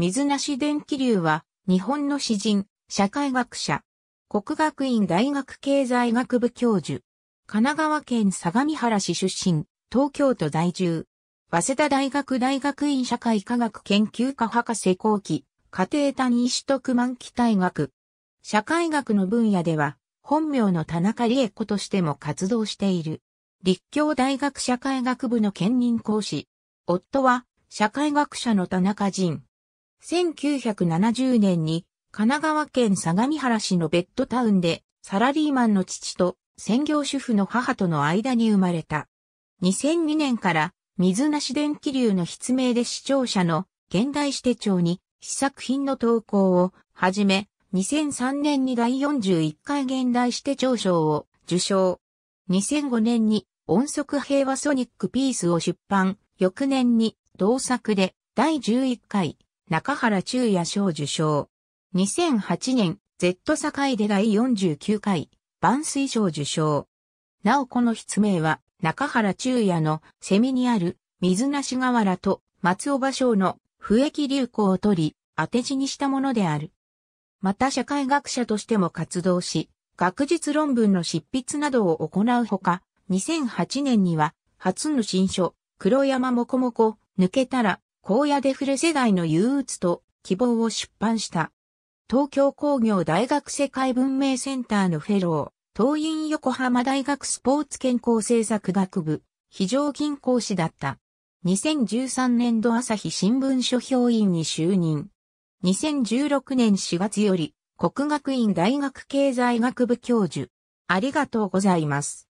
水無し電気流は、日本の詩人、社会学者、国学院大学経済学部教授、神奈川県相模原市出身、東京都在住、早稲田大学大学院社会科学研究科博士後期、家庭単位取得満期大学。社会学の分野では、本名の田中理恵子としても活動している。立教大学社会学部の兼任講師。夫は、社会学者の田中仁。1970年に神奈川県相模原市のベッドタウンでサラリーマンの父と専業主婦の母との間に生まれた。2002年から水無し電気流の筆名で視聴者の現代史手帳に試作品の投稿をはじめ、2003年に第41回現代史手帳賞を受賞。2005年に音速平和ソニックピースを出版、翌年に同作で第11回中原中也賞受賞。2008年、Z 境で第49回、万水賞受賞。なおこの筆名は、中原中也のセミにある水無し河原と松尾芭蕉の不益流行を取り、当て字にしたものである。また社会学者としても活動し、学術論文の執筆などを行うほか、2008年には、初の新書、黒山もこもこ、抜けたら、荒野でフル世代の憂鬱と希望を出版した。東京工業大学世界文明センターのフェロー、東院横浜大学スポーツ健康政策学部、非常勤講師だった。2013年度朝日新聞書評員に就任。2016年4月より国学院大学経済学部教授。ありがとうございます。